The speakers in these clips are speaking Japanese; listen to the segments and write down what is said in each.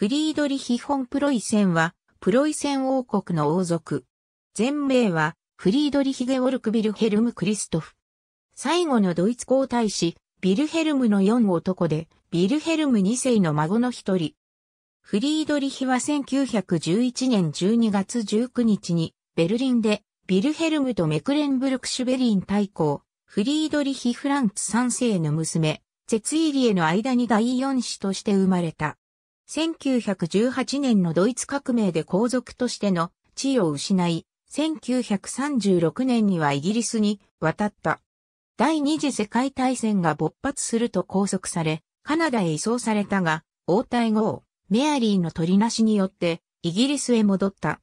フリードリヒ・ホン・プロイセンは、プロイセン王国の王族。全名は、フリードリヒ・ゲオルク・ビルヘルム・クリストフ。最後のドイツ皇太子、ビルヘルムの4男で、ビルヘルム2世の孫の一人。フリードリヒは1911年12月19日に、ベルリンで、ビルヘルムとメクレンブルク・シュベリン対抗、フリードリヒ・フランツ3世の娘、ゼツイリエの間に第4子として生まれた。1918年のドイツ革命で皇族としての地位を失い、1936年にはイギリスに渡った。第二次世界大戦が勃発すると拘束され、カナダへ移送されたが、応対後、メアリーの取りなしによって、イギリスへ戻った。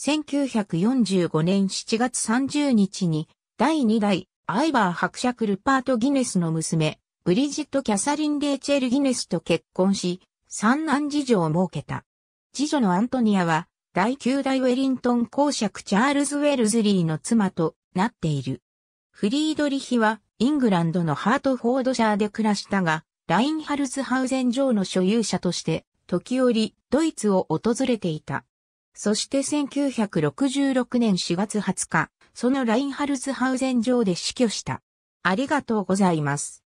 1945年7月30日に、第2代、アイバー伯爵ルパート・ギネスの娘、ブリジット・キャサリン・レイチェル・ギネスと結婚し、三男次女を設けた。次女のアントニアは、第9代ウェリントン公爵チャールズ・ウェルズリーの妻となっている。フリードリヒは、イングランドのハートフォードシャーで暮らしたが、ラインハルツハウゼン城の所有者として、時折、ドイツを訪れていた。そして1966年4月20日、そのラインハルツハウゼン城で死去した。ありがとうございます。